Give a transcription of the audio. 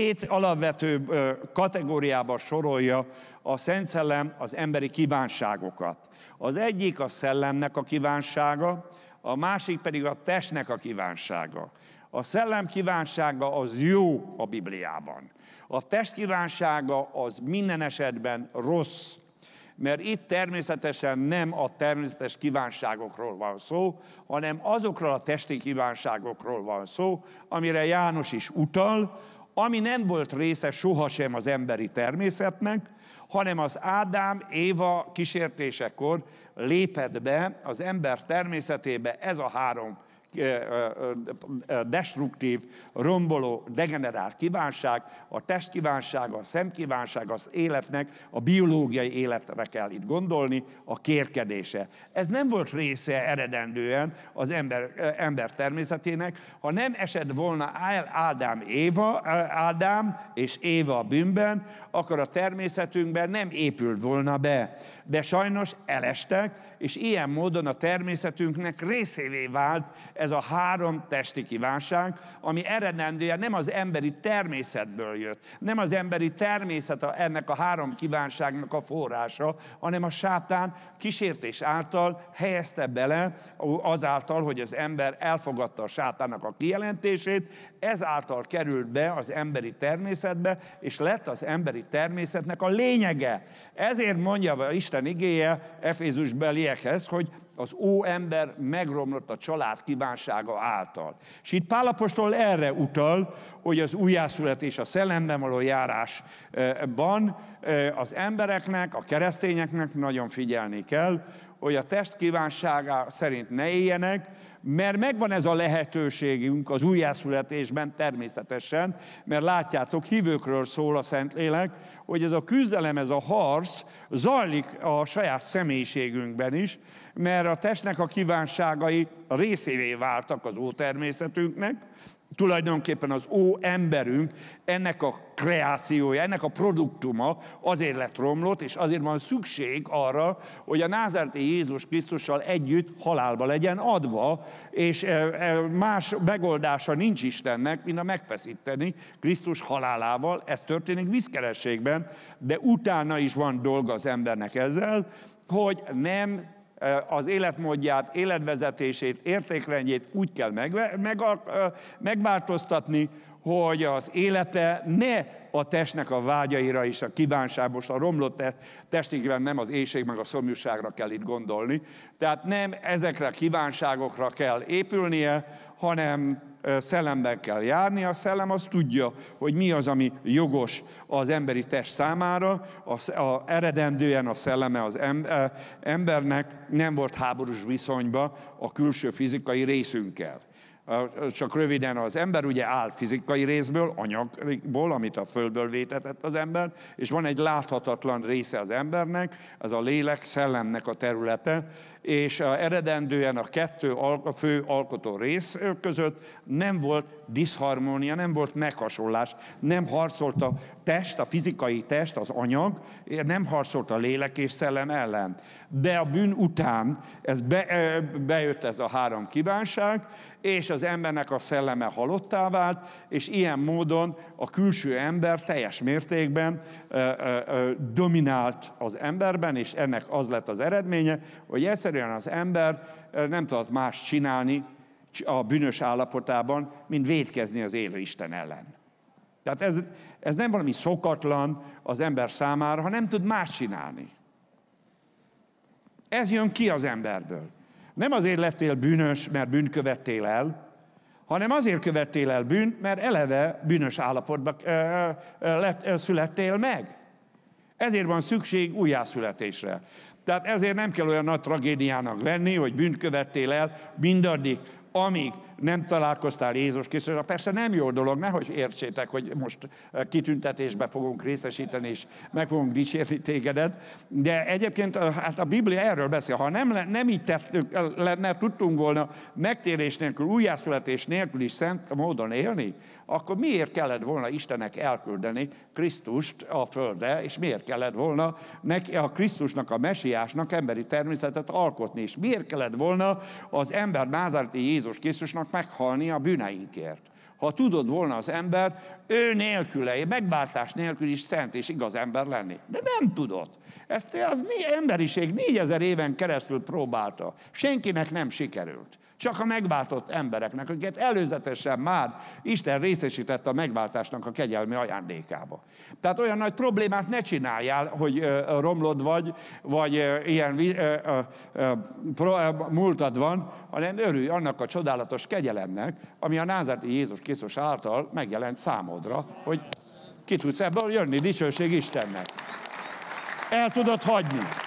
Két alapvető kategóriába sorolja a Szent Szellem az emberi kívánságokat. Az egyik a szellemnek a kívánsága, a másik pedig a testnek a kívánsága. A szellem kívánsága az jó a Bibliában. A test kívánsága az minden esetben rossz, mert itt természetesen nem a természetes kívánságokról van szó, hanem azokról a testi kívánságokról van szó, amire János is utal, ami nem volt része sohasem az emberi természetnek, hanem az Ádám Éva kísértésekor lépett be az ember természetébe ez a három destruktív, romboló, degenerált kívánság, a testkívánság, a szemkívánság, az életnek, a biológiai életre kell itt gondolni, a kérkedése. Ez nem volt része eredendően az ember, ember természetének, ha nem esett volna el Ádám, Éva, Ádám és Éva a bűnben, akkor a természetünkben nem épült volna be. De sajnos elestek, és ilyen módon a természetünknek részévé vált ez a három testi kívánság, ami eredendője nem az emberi természetből jött, nem az emberi természet a, ennek a három kívánságnak a forrása, hanem a sátán kísértés által helyezte bele, azáltal, hogy az ember elfogadta a sátának a kijelentését, ezáltal került be az emberi természetbe, és lett az emberi természetnek a lényege. Ezért mondja Isten igéje Efézus beliekhez, hogy az ember megromlott a család kívánsága által. És itt Pálapostól erre utal, hogy az újjászületés a szellemben való járásban az embereknek, a keresztényeknek nagyon figyelni kell, hogy a test kívánsága szerint ne éljenek, mert megvan ez a lehetőségünk az újjászületésben természetesen, mert látjátok, hívőkről szól a Szentlélek, hogy ez a küzdelem, ez a harc zajlik a saját személyiségünkben is, mert a testnek a kívánságai részévé váltak az természetünknek. Tulajdonképpen az ó emberünk, ennek a kreációja, ennek a produktuma azért lett romlott, és azért van szükség arra, hogy a názárti Jézus Krisztussal együtt halálba legyen adva, és e, e, más megoldása nincs Istennek, mint a megfeszíteni Krisztus halálával. Ez történik vízkerességben, de utána is van dolga az embernek ezzel, hogy nem Eh, az életmódját, életvezetését, értékrendjét úgy kell meg, meg, eh, megváltoztatni, hogy az élete ne a testnek a vágyaira és a kívánságos, a romlott testigben nem az éjség meg a szomjúságra kell itt gondolni. Tehát nem ezekre a kívánságokra kell épülnie, hanem szellemben kell járni, a szellem az tudja, hogy mi az, ami jogos az emberi test számára, a, a, eredendően a szelleme az embernek nem volt háborús viszonyba a külső fizikai részünkkel csak röviden az ember ugye áll fizikai részből, anyagból, amit a földből vétetett az ember, és van egy láthatatlan része az embernek, az a lélek szellemnek a területe, és a eredendően a kettő a fő alkotó rész között nem volt diszharmónia, nem volt meghasonlás, nem harcolt a test, a fizikai test, az anyag, nem harcolt a lélek és szellem ellen. De a bűn után ez be, bejött ez a három kívánság, és az embernek a szelleme halottá vált, és ilyen módon a külső ember teljes mértékben ö, ö, ö, dominált az emberben, és ennek az lett az eredménye, hogy egyszer Egyszerűen az ember nem tudott más csinálni a bűnös állapotában, mint védkezni az élő Isten ellen. Tehát ez, ez nem valami szokatlan az ember számára, ha nem tud más csinálni. Ez jön ki az emberből. Nem azért lettél bűnös, mert bűnkövettél el, hanem azért követtél el bűnt, mert eleve bűnös állapotba ö, ö, lett, ö, születtél meg. Ezért van szükség újjászületésre. Tehát ezért nem kell olyan nagy tragédiának venni, hogy bűnt követtél el, mindaddig, amíg nem találkoztál Jézus Krisztus. Persze nem jó dolog, nehogy értsétek, hogy most kitüntetésbe fogunk részesíteni, és meg fogunk dicsérni tégedet, de egyébként hát a Biblia erről beszél. Ha nem, nem így tettük, lenne, tudtunk volna megtérés nélkül, újjászületés nélkül is szent módon élni, akkor miért kellett volna Istenek elküldeni Krisztust a földre, és miért kellett volna neki, a Krisztusnak, a mesiásnak emberi természetet alkotni, és miért kellett volna az ember názárti Jézus Krisztusnak meghalni a bűneinkért. Ha tudod volna az ember, ő nélküle, megváltás nélkül is szent és igaz ember lenni. De nem tudott. Ezt az emberiség négyezer éven keresztül próbálta. Senkinek nem sikerült. Csak a megváltott embereknek, akiket előzetesen már Isten részesített a megváltásnak a kegyelmi ajándékába. Tehát olyan nagy problémát ne csináljál, hogy romlod vagy, vagy ilyen múltad van, hanem örülj annak a csodálatos kegyelemnek, ami a názati Jézus Krisztus által megjelent számodra, hogy ki tudsz ebből jönni, dicsőség Istennek. El tudod hagyni.